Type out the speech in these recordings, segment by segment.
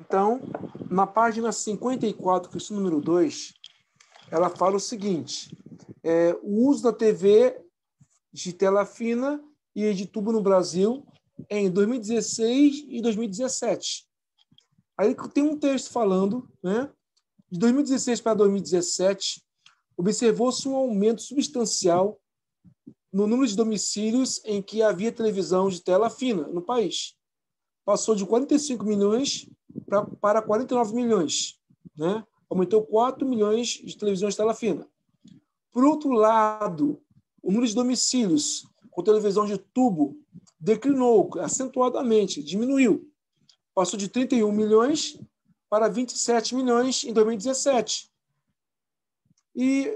Então, na página 54, questão é número 2, ela fala o seguinte: é, o uso da TV de tela fina e de tubo no Brasil em 2016 e 2017. Aí tem um texto falando, né? De 2016 para 2017, observou-se um aumento substancial no número de domicílios em que havia televisão de tela fina no país passou de 45 milhões pra, para 49 milhões. Né? Aumentou 4 milhões de televisões de tela fina. Por outro lado, o número de domicílios com televisão de tubo declinou acentuadamente, diminuiu. Passou de 31 milhões para 27 milhões em 2017. E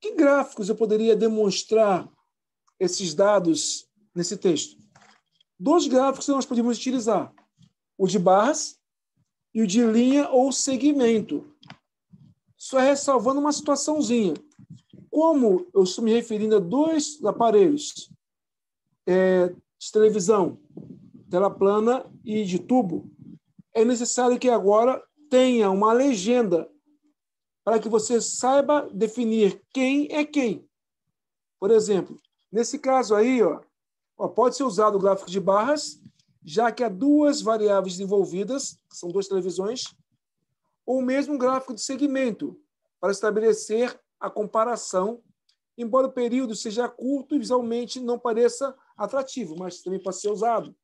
que gráficos eu poderia demonstrar esses dados nesse texto? dois gráficos que nós podemos utilizar: o de barras e o de linha ou segmento. Só ressalvando uma situaçãozinha. Como eu estou me referindo a dois aparelhos é, de televisão, tela plana e de tubo, é necessário que agora tenha uma legenda para que você saiba definir quem é quem. Por exemplo, nesse caso aí, ó, pode ser usado o gráfico de barras, já que há duas variáveis envolvidas, são duas televisões, ou mesmo um gráfico de segmento, para estabelecer a comparação, embora o período seja curto e visualmente não pareça atrativo, mas também pode ser usado.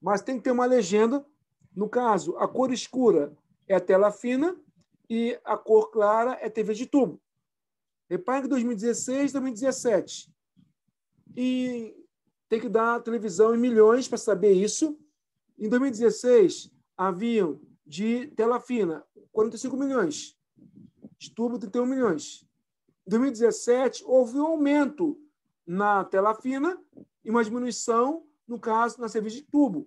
Mas tem que ter uma legenda. No caso, a cor escura é a tela fina e a cor clara é TV de tubo. Repare que 2016, 2017. E tem que dar televisão em milhões para saber isso. Em 2016, haviam de tela fina 45 milhões, de tubo 31 milhões. Em 2017, houve um aumento na tela fina e uma diminuição, no caso, na serviço de tubo.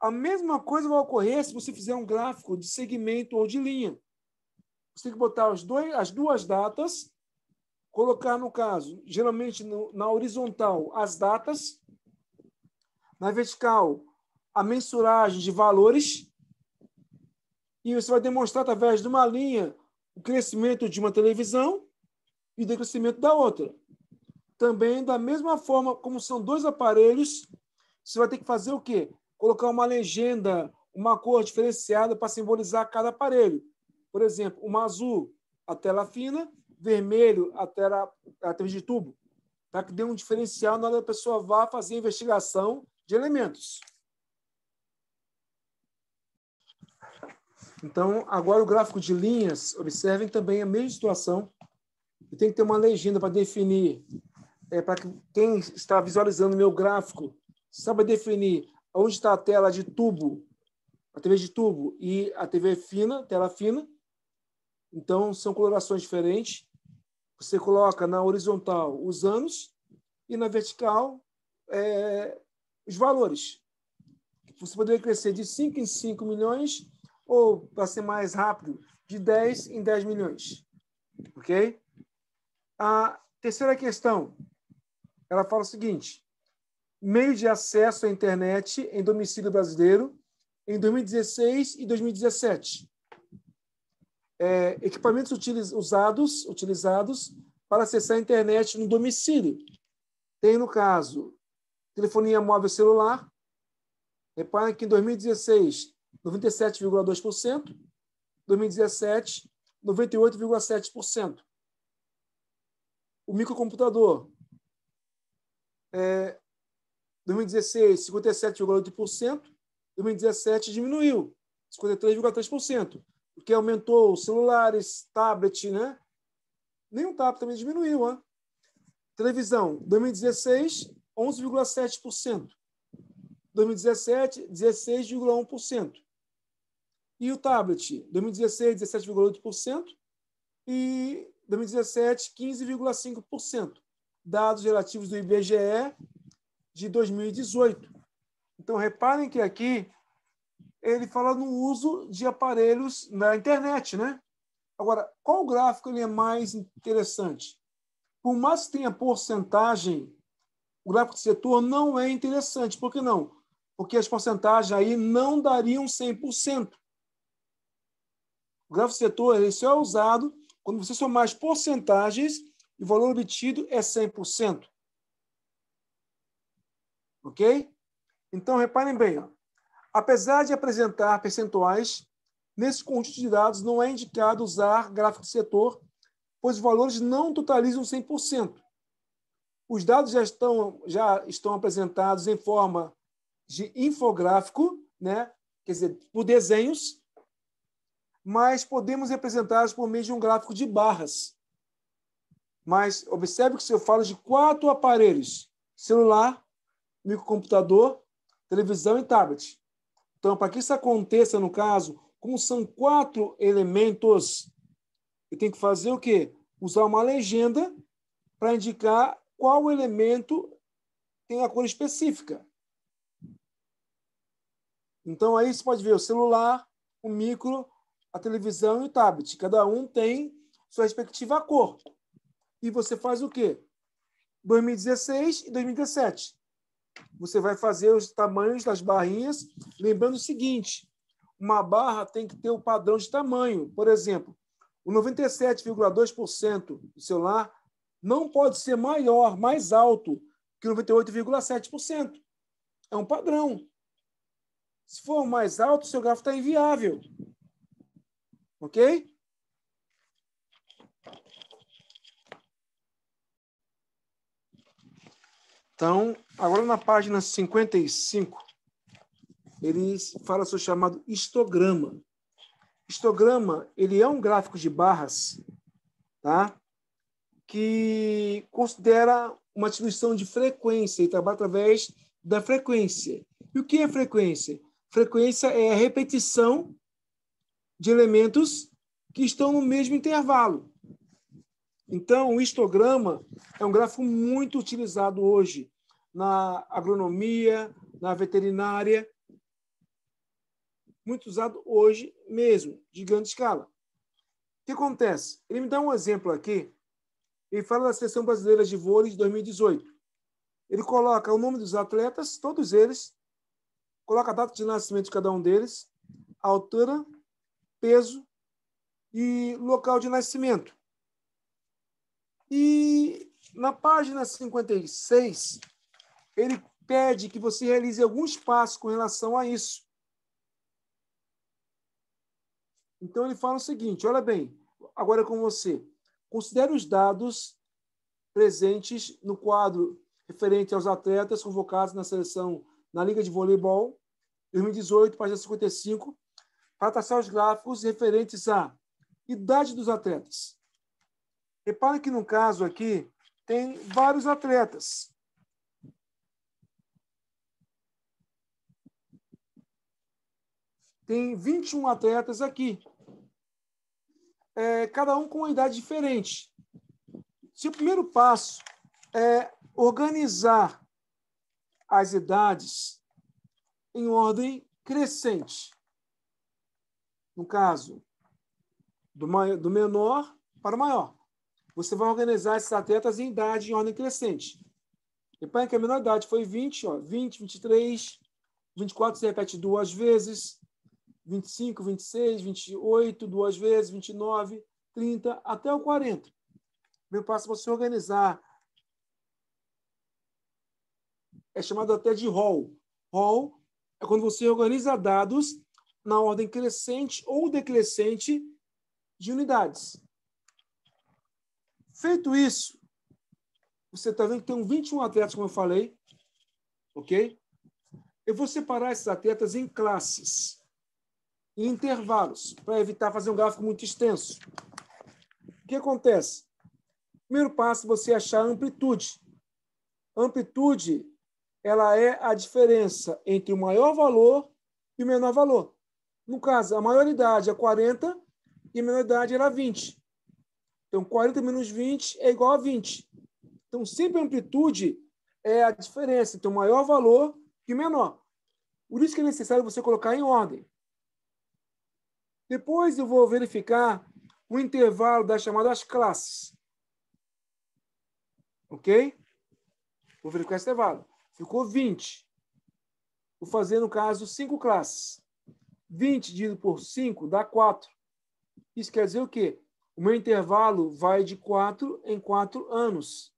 A mesma coisa vai ocorrer se você fizer um gráfico de segmento ou de linha. Você tem que botar dois, as duas datas colocar, no caso, geralmente no, na horizontal, as datas, na vertical, a mensuragem de valores, e você vai demonstrar através de uma linha o crescimento de uma televisão e o decrescimento da outra. Também, da mesma forma como são dois aparelhos, você vai ter que fazer o quê? Colocar uma legenda, uma cor diferenciada para simbolizar cada aparelho. Por exemplo, uma azul, a tela fina, vermelho até a, atrás de tubo, para tá? que dê um diferencial na hora da pessoa vá fazer a investigação de elementos. Então, agora o gráfico de linhas, observem também a mesma situação. Tem que ter uma legenda para definir, é, para que quem está visualizando o meu gráfico saiba definir onde está a tela de tubo, a TV de tubo e a TV fina, tela fina. Então, são colorações diferentes. Você coloca na horizontal os anos e na vertical é, os valores. Você poderia crescer de 5 em 5 milhões ou, para ser mais rápido, de 10 em 10 milhões. Ok? A terceira questão, ela fala o seguinte: meio de acesso à internet em domicílio brasileiro em 2016 e 2017 é, equipamentos utiliz, usados, utilizados para acessar a internet no domicílio. Tem, no caso, telefonia móvel celular. Reparem que em 2016, 97,2%, 2017, 98,7%. O microcomputador, é, 2016, 57,8%, 2017 diminuiu, 53,3% porque aumentou celulares, tablet, né? Nenhum tablet também diminuiu, né? Televisão, 2016, 11,7%. 2017, 16,1%. E o tablet, 2016, 17,8%. E 2017, 15,5%. Dados relativos do IBGE de 2018. Então, reparem que aqui ele fala no uso de aparelhos na internet, né? Agora, qual gráfico ele é mais interessante? Por mais que tenha porcentagem, o gráfico de setor não é interessante. Por que não? Porque as porcentagens aí não dariam 100%. O gráfico de setor ele só é usado quando você somar as porcentagens e o valor obtido é 100%. Ok? Então, reparem bem. Ó. Apesar de apresentar percentuais, nesse conjunto de dados não é indicado usar gráfico de setor, pois os valores não totalizam 100%. Os dados já estão, já estão apresentados em forma de infográfico, né? quer dizer, por desenhos, mas podemos representá-los por meio de um gráfico de barras. Mas observe que se eu falo de quatro aparelhos: celular, microcomputador, televisão e tablet. Então, para que isso aconteça, no caso, como são quatro elementos, eu tenho que fazer o quê? Usar uma legenda para indicar qual elemento tem a cor específica. Então, aí você pode ver o celular, o micro, a televisão e o tablet. Cada um tem sua respectiva cor. E você faz o quê? 2016 e 2017. Você vai fazer os tamanhos das barrinhas, lembrando o seguinte: uma barra tem que ter o um padrão de tamanho. Por exemplo, o 97,2% do celular não pode ser maior, mais alto que 98,7%. É um padrão. Se for mais alto, seu gráfico está inviável. Ok? Então, agora na página 55, ele fala sobre o chamado histograma. Histograma, ele é um gráfico de barras, tá? Que considera uma distribuição de frequência e trabalha através da frequência. E o que é frequência? Frequência é a repetição de elementos que estão no mesmo intervalo. Então, o histograma é um gráfico muito utilizado hoje na agronomia, na veterinária, muito usado hoje mesmo, de grande escala. O que acontece? Ele me dá um exemplo aqui. Ele fala da Seleção Brasileira de Vôlei de 2018. Ele coloca o nome dos atletas, todos eles, coloca a data de nascimento de cada um deles, altura, peso e local de nascimento. E na página 56, ele pede que você realize alguns passos com relação a isso. Então ele fala o seguinte: olha bem, agora é com você. Considere os dados presentes no quadro referente aos atletas convocados na seleção na Liga de Voleibol 2018, página 55, para traçar os gráficos referentes à idade dos atletas, Repare que no caso aqui tem vários atletas. Tem 21 atletas aqui. É, cada um com uma idade diferente. Se o primeiro passo é organizar as idades em ordem crescente. No caso, do, maior, do menor para o maior você vai organizar esses atletas em idade, em ordem crescente. Reparem que a menor idade foi 20, ó, 20, 23, 24 se repete duas vezes, 25, 26, 28, duas vezes, 29, 30, até o 40. Meu passo é você organizar. É chamado até de rol. Rol é quando você organiza dados na ordem crescente ou decrescente de unidades. Feito isso, você está vendo que tem 21 atletas, como eu falei, ok? Eu vou separar esses atletas em classes, em intervalos, para evitar fazer um gráfico muito extenso. O que acontece? Primeiro passo, você achar a amplitude. amplitude, ela é a diferença entre o maior valor e o menor valor. No caso, a maioridade é 40 e a menoridade era 20. Então, 40 menos 20 é igual a 20. Então, sempre a amplitude é a diferença entre o maior valor e o menor. Por isso que é necessário você colocar em ordem. Depois eu vou verificar o intervalo das chamadas classes. Ok? Vou verificar esse intervalo. Ficou 20. Vou fazer, no caso, 5 classes. 20 dividido por 5 dá 4. Isso quer dizer o quê? O meu intervalo vai de quatro em quatro anos.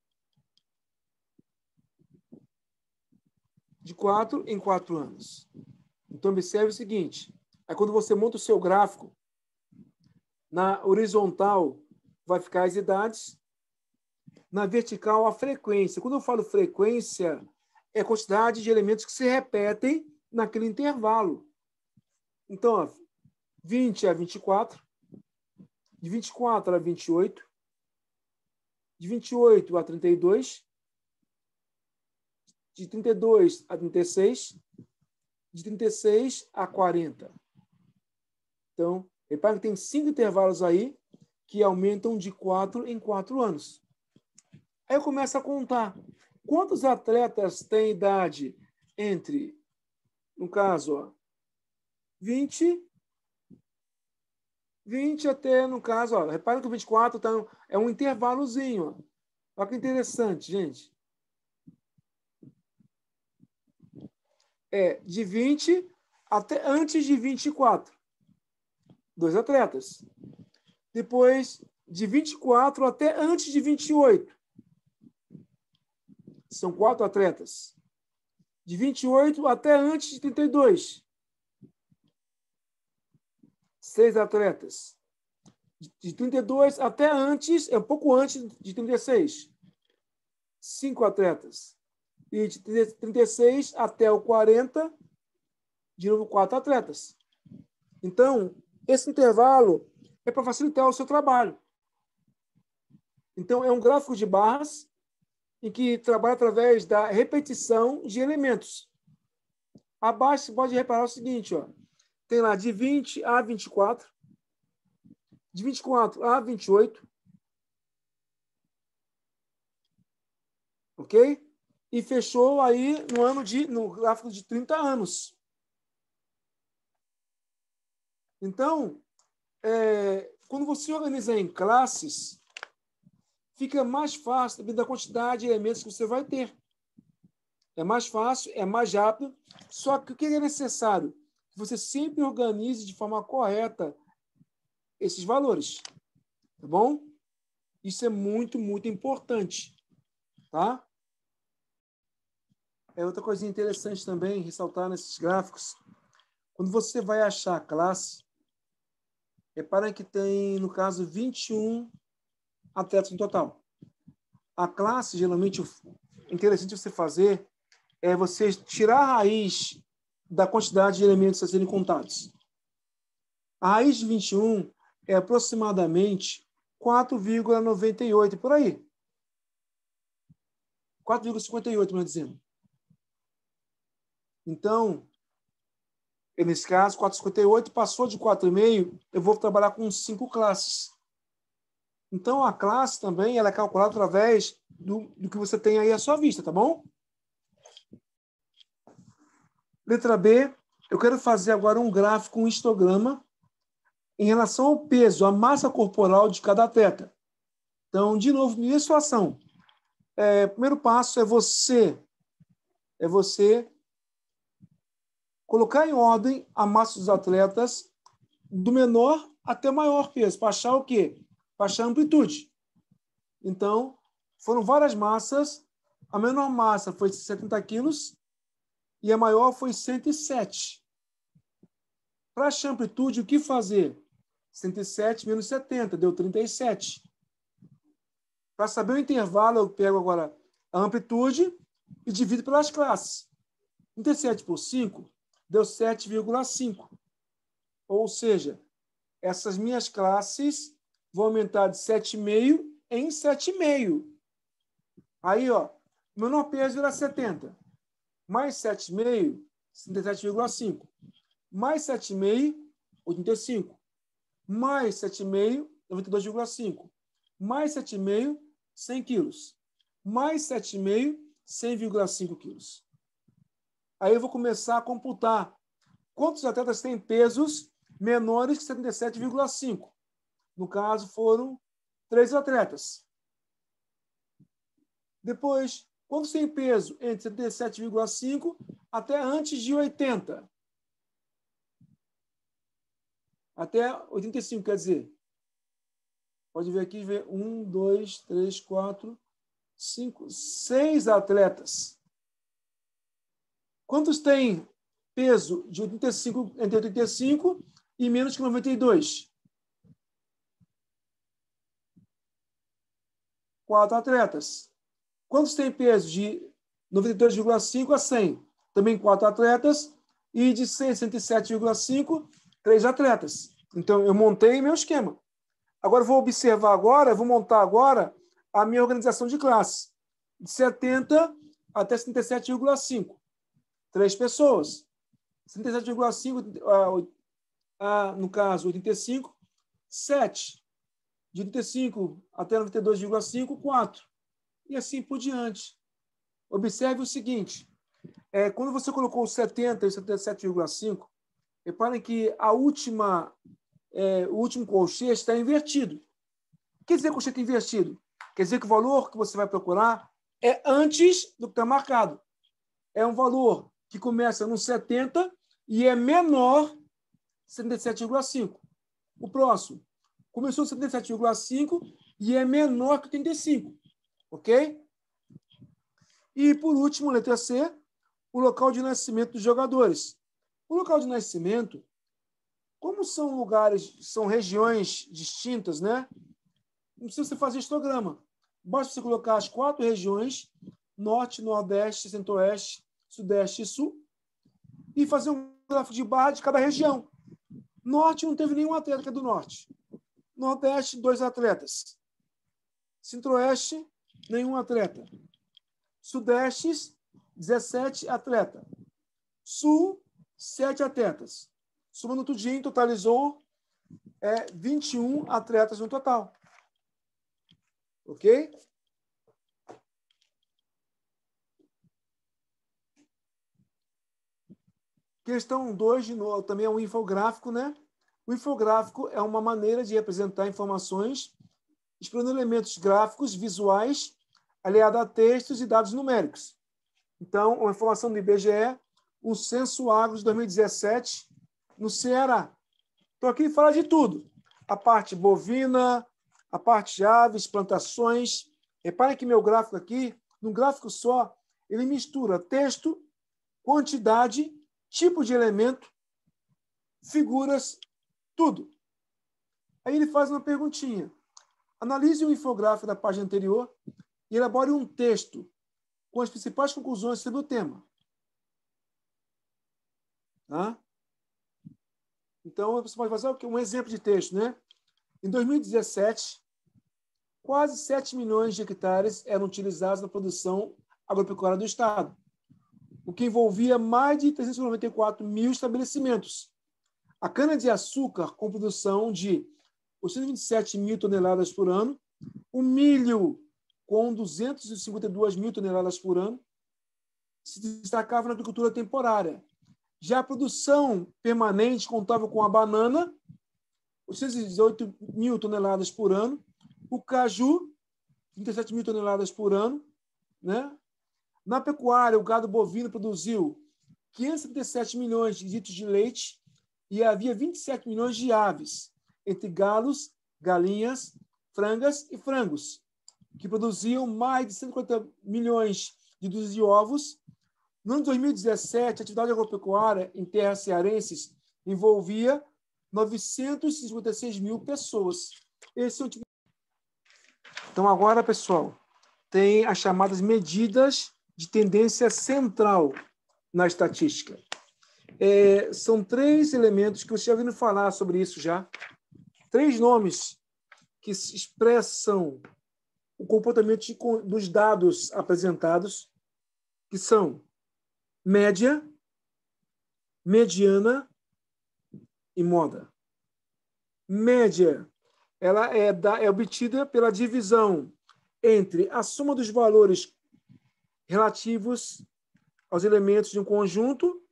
De quatro em quatro anos. Então, observe o seguinte: é quando você monta o seu gráfico, na horizontal vai ficar as idades, na vertical a frequência. Quando eu falo frequência, é a quantidade de elementos que se repetem naquele intervalo. Então, ó, 20 a 24, de 24 a 28, de 28 a 32, de 32 a 36, de 36 a 40. Então, repare que tem cinco intervalos aí que aumentam de 4 em 4 anos. Aí eu começo a contar. Quantos atletas têm idade entre, no caso, ó, 20 20 até, no caso, ó, repara que o 24 tá, é um intervalozinho. Olha que interessante, gente. É de 20 até antes de 24. Dois atletas. Depois, de 24 até antes de 28. São quatro atletas. De 28 até antes de 32 seis atletas. De 32 até antes, é um pouco antes de 36, cinco atletas. E de 36 até o 40, de novo, quatro atletas. Então, esse intervalo é para facilitar o seu trabalho. Então, é um gráfico de barras em que trabalha através da repetição de elementos. Abaixo, você pode reparar o seguinte, ó tem lá de 20 a 24, de 24 a 28, ok? E fechou aí no ano de, no gráfico de 30 anos. Então, é, quando você organiza em classes, fica mais fácil da quantidade de elementos que você vai ter. É mais fácil, é mais rápido, só que o que é necessário? que você sempre organize de forma correta esses valores. Tá bom? Isso é muito, muito importante. Tá? É outra coisinha interessante também ressaltar nesses gráficos. Quando você vai achar a classe, reparem que tem, no caso, 21 atletas no total. A classe, geralmente, interessante você fazer é você tirar a raiz da quantidade de elementos a serem contados. A raiz de 21 é aproximadamente 4,98, por aí. 4,58, melhor dizendo. Então, nesse caso, 4,58 passou de 4,5, eu vou trabalhar com cinco classes. Então, a classe também ela é calculada através do, do que você tem aí à sua vista, tá bom? Letra B, eu quero fazer agora um gráfico, um histograma, em relação ao peso, à massa corporal de cada atleta. Então, de novo, minha situação. É, primeiro passo é você, é você colocar em ordem a massa dos atletas do menor até maior peso, para achar o quê? Para achar a amplitude. Então, foram várias massas. A menor massa foi 70 quilos, e a maior foi 107. Para achar amplitude, o que fazer? 107 menos 70, deu 37. Para saber o intervalo, eu pego agora a amplitude e divido pelas classes. 37 por 5 deu 7,5. Ou seja, essas minhas classes vão aumentar de 7,5 em 7,5. Aí, ó, menor peso era 70 mais 7,5, 77,5. Mais 7,5, 85. Mais 7,5, 92,5. Mais 7,5, 100 quilos. Mais 7,5, 100,5 quilos. Aí eu vou começar a computar quantos atletas têm pesos menores que 77,5. No caso, foram três atletas. Depois, quando você tem peso entre 77,5 até antes de 80. Até 85, quer dizer. Pode ver aqui, ver um, dois, três, quatro, cinco, seis atletas. Quantos têm peso de 85, entre 85 e menos que 92? Quatro atletas. Quantos tem peso? De 92,5 a 100. Também quatro atletas. E de 100 a 107,5, três atletas. Então, eu montei meu esquema. Agora, vou observar agora, vou montar agora a minha organização de classe. De 70 até 77,5. Três pessoas. 77,5, a, a, no caso, 85, 7. De 85 até 92,5, 4 e assim por diante. Observe o seguinte: é, quando você colocou 70 e 77,5, reparem que a última, é, o último colchete está invertido. O que quer dizer colchete invertido? Quer dizer que o valor que você vai procurar é antes do que está marcado. É um valor que começa no 70 e é menor 77,5. O próximo começou 77,5 e é menor que 85. Ok? E, por último, letra C, o local de nascimento dos jogadores. O local de nascimento, como são lugares, são regiões distintas, né? Não precisa você fazer histograma. Basta você colocar as quatro regiões, norte, nordeste, centro-oeste, sudeste e sul, e fazer um gráfico de barra de cada região. Norte não teve nenhum atleta que é do norte. Nordeste, dois atletas. Centro-oeste, nenhum atleta. Sudestes, 17 atleta. Sul, 7 atletas. Somando tudinho, totalizou é, 21 atletas no total. Ok? Questão 2, de novo, também é um infográfico, né? O infográfico é uma maneira de representar informações explorando elementos gráficos, visuais aliada a textos e dados numéricos. Então, uma informação do IBGE, o Censo Agro de 2017, no Ceará. Estou aqui e falar de tudo. A parte bovina, a parte de aves, plantações. Reparem que meu gráfico aqui, num gráfico só, ele mistura texto, quantidade, tipo de elemento, figuras, tudo. Aí ele faz uma perguntinha. Analise o infográfico da página anterior e elabore um texto com as principais conclusões sobre o tema. Tá? Então, você pode fazer um exemplo de texto. Né? Em 2017, quase 7 milhões de hectares eram utilizados na produção agropecuária do Estado, o que envolvia mais de 394 mil estabelecimentos. A cana-de-açúcar, com produção de 127 mil toneladas por ano, o milho, com 252 mil toneladas por ano, se destacava na agricultura temporária. Já a produção permanente contava com a banana, 818 mil toneladas por ano, o caju, 37 mil toneladas por ano. Né? Na pecuária, o gado bovino produziu 537 milhões de litros de leite e havia 27 milhões de aves, entre galos, galinhas, frangas e frangos que produziam mais de 150 milhões de dúzias de ovos. No ano de 2017, a atividade agropecuária em terras cearenses envolvia 956 mil pessoas. Esse é o tipo... Então, agora, pessoal, tem as chamadas medidas de tendência central na estatística. É, são três elementos que você já ouviu falar sobre isso já. Três nomes que expressam o comportamento dos dados apresentados, que são média, mediana e moda. Média, ela é, da, é obtida pela divisão entre a soma dos valores relativos aos elementos de um conjunto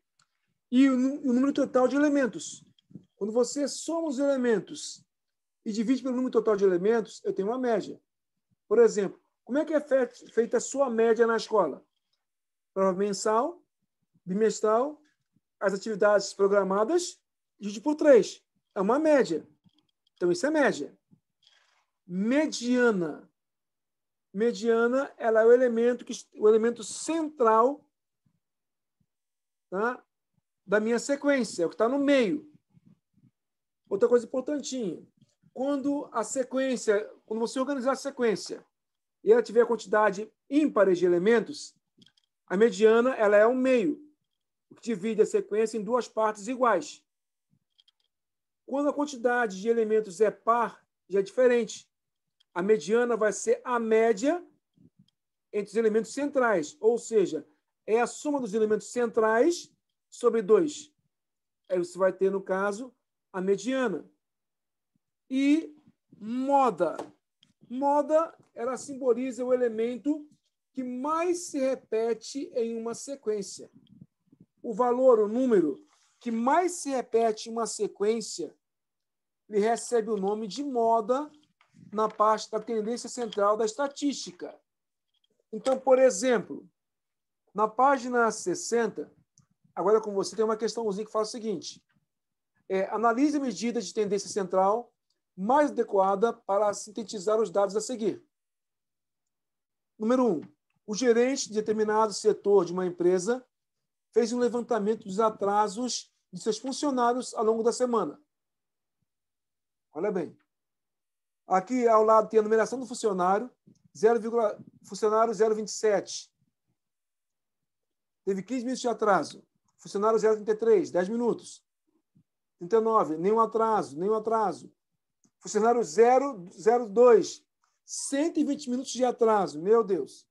e o, o número total de elementos. Quando você soma os elementos e divide pelo número total de elementos, eu tenho uma média. Por exemplo, como é que é feita a sua média na escola? Prova mensal, bimestral, as atividades programadas, divide por três. É uma média. Então, isso é média. Mediana. Mediana, ela é o elemento, que, o elemento central tá? da minha sequência, é o que está no meio. Outra coisa importantinha quando a sequência, quando você organizar a sequência e ela tiver a quantidade ímpar de elementos, a mediana ela é um meio, o que divide a sequência em duas partes iguais. Quando a quantidade de elementos é par, já é diferente. A mediana vai ser a média entre os elementos centrais, ou seja, é a soma dos elementos centrais sobre 2. Aí você vai ter, no caso, a mediana e moda. Moda, ela simboliza o elemento que mais se repete em uma sequência. O valor, o número que mais se repete em uma sequência, ele recebe o nome de moda na parte da tendência central da estatística. Então, por exemplo, na página 60, agora com você tem uma questãozinha que fala o seguinte: é, analise medida de tendência central mais adequada para sintetizar os dados a seguir. Número 1. Um, o gerente de determinado setor de uma empresa fez um levantamento dos atrasos de seus funcionários ao longo da semana. Olha bem. Aqui ao lado tem a numeração do funcionário, 0, funcionário 027. Teve 15 minutos de atraso. Funcionário 033, 10 minutos. 39, nenhum atraso, nenhum atraso. O cenário 002, 120 minutos de atraso, meu Deus.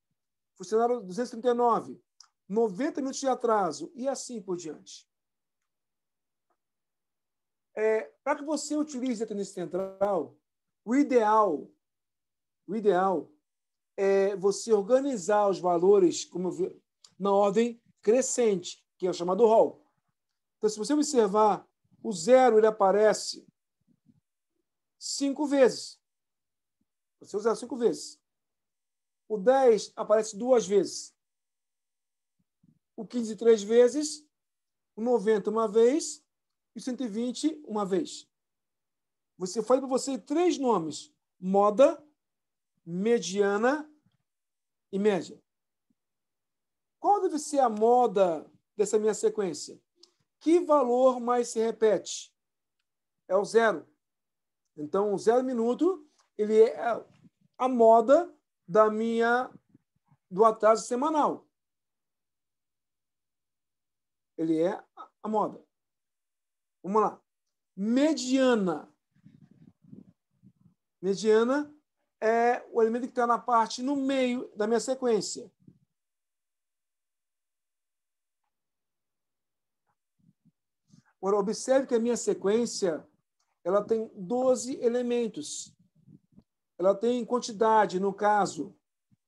O cenário 239, 90 minutos de atraso, e assim por diante. É, Para que você utilize a tendência central, o ideal, o ideal é você organizar os valores como vi, na ordem crescente, que é o chamado hall Então, se você observar, o zero ele aparece cinco vezes. Você usa cinco vezes. O 10 aparece duas vezes. O 15, três vezes. O 90, uma vez. E o 120, uma vez. Você fala para você três nomes: moda, mediana e média. Qual deve ser a moda dessa minha sequência? Que valor mais se repete? É o zero. Então, zero minuto, ele é a moda da minha do atraso semanal. Ele é a moda. Vamos lá. Mediana. Mediana é o elemento que está na parte no meio da minha sequência. Agora, observe que a minha sequência ela tem 12 elementos. Ela tem quantidade, no caso,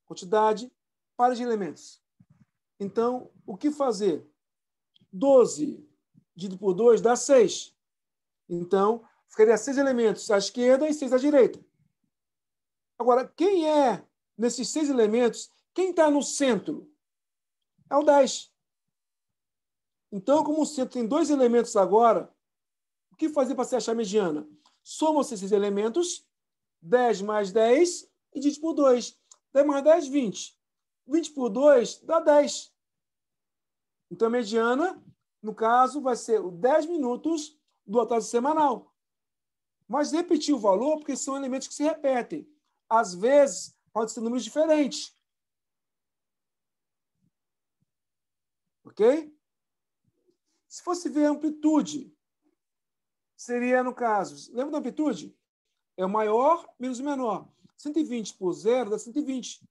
quantidade, par de elementos. Então, o que fazer? 12 dividido por 2 dá 6. Então, ficaria 6 elementos à esquerda e 6 à direita. Agora, quem é, nesses 6 elementos, quem está no centro? É o 10. Então, como o centro tem dois elementos agora, que fazer para se achar a mediana? somam se esses elementos, 10 mais 10 e divide por 2. 10 mais 10, 20. 20 por 2 dá 10. Então, a mediana, no caso, vai ser 10 minutos do atraso semanal. Mas repetir o valor, porque são elementos que se repetem. Às vezes, pode ser números diferentes. Ok? Se fosse ver a amplitude, seria, no caso, lembra da amplitude? É o maior menos o menor. 120 por zero dá 120.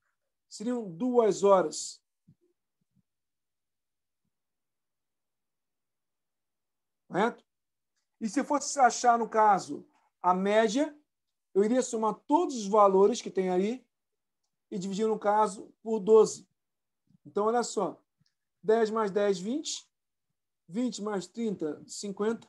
Seriam duas horas. Correto? E se eu fosse achar, no caso, a média, eu iria somar todos os valores que tem aí e dividir, no caso, por 12. Então, olha só. 10 mais 10, 20. 20 mais 30, 50.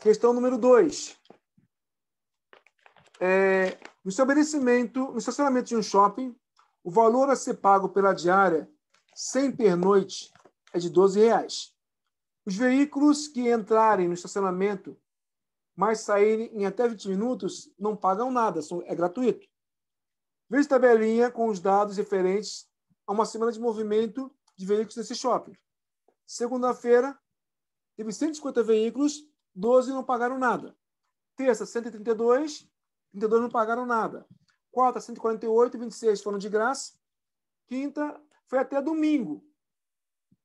Questão número 2. É, no estabelecimento, no estacionamento de um shopping, o valor a ser pago pela diária sem pernoite é de R$ 12. Reais. Os veículos que entrarem no estacionamento, mas saírem em até 20 minutos, não pagam nada, são, é gratuito. Veja a tabelinha com os dados referentes a uma semana de movimento de veículos nesse shopping. Segunda-feira, teve 150 veículos 12 não pagaram nada. Terça, 132, 32 não pagaram nada. Quarta, 148, 26 foram de graça. Quinta, foi até domingo.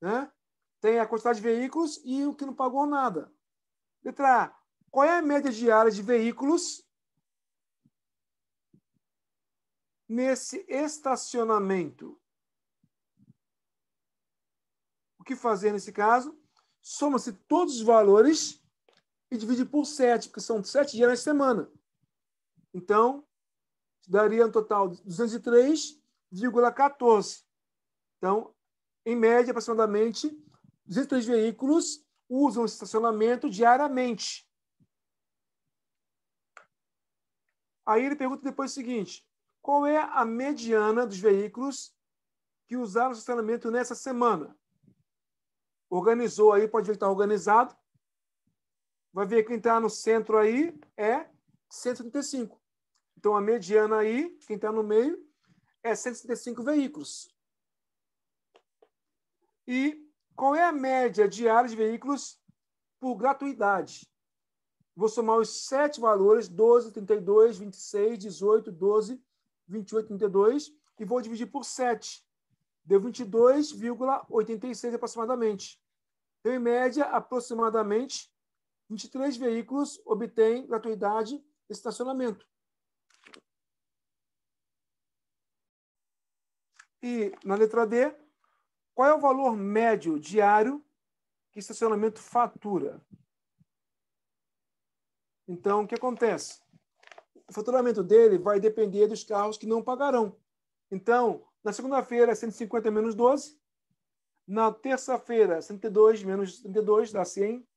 Né? Tem a quantidade de veículos e o que não pagou nada. Letra A. Qual é a média diária de veículos nesse estacionamento? O que fazer nesse caso? Soma-se todos os valores e divide por 7, porque são 7 dias na semana. Então, daria um total de 203,14. Então, em média, aproximadamente, 203 veículos usam estacionamento diariamente. Aí ele pergunta depois o seguinte: qual é a mediana dos veículos que usaram o estacionamento nessa semana? Organizou aí, pode ver que está organizado vai ver que quem está no centro aí é 135. Então, a mediana aí, quem está no meio, é 135 veículos. E qual é a média diária de veículos por gratuidade? Vou somar os sete valores, 12, 32, 26, 18, 12, 28, 32, e vou dividir por 7. Deu 22,86 aproximadamente. Deu, em média, aproximadamente 23 veículos obtêm gratuidade de estacionamento. E na letra D, qual é o valor médio diário que estacionamento fatura? Então, o que acontece? O faturamento dele vai depender dos carros que não pagarão. Então, na segunda-feira, 150 menos 12. Na terça-feira, 102 menos 32, dá 100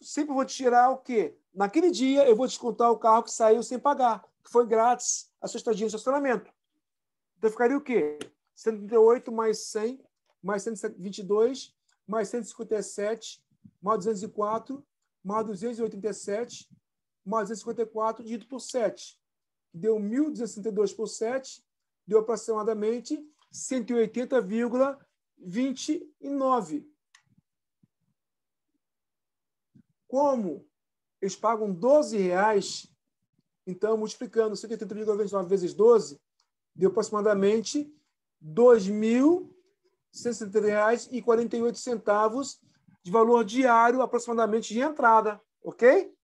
sempre vou tirar o quê? Naquele dia eu vou descontar o carro que saiu sem pagar, que foi grátis a sua estadia de estacionamento. Então ficaria o quê? 138 mais 100, mais 122, mais 157, mais 204, mais 287, mais 254, dividido por 7. Deu 1.262 por 7, deu aproximadamente 180,29. Como eles pagam 12 reais, então multiplicando 180,29 vezes 12, deu aproximadamente R$ 2.630,48 de valor diário aproximadamente de entrada, ok?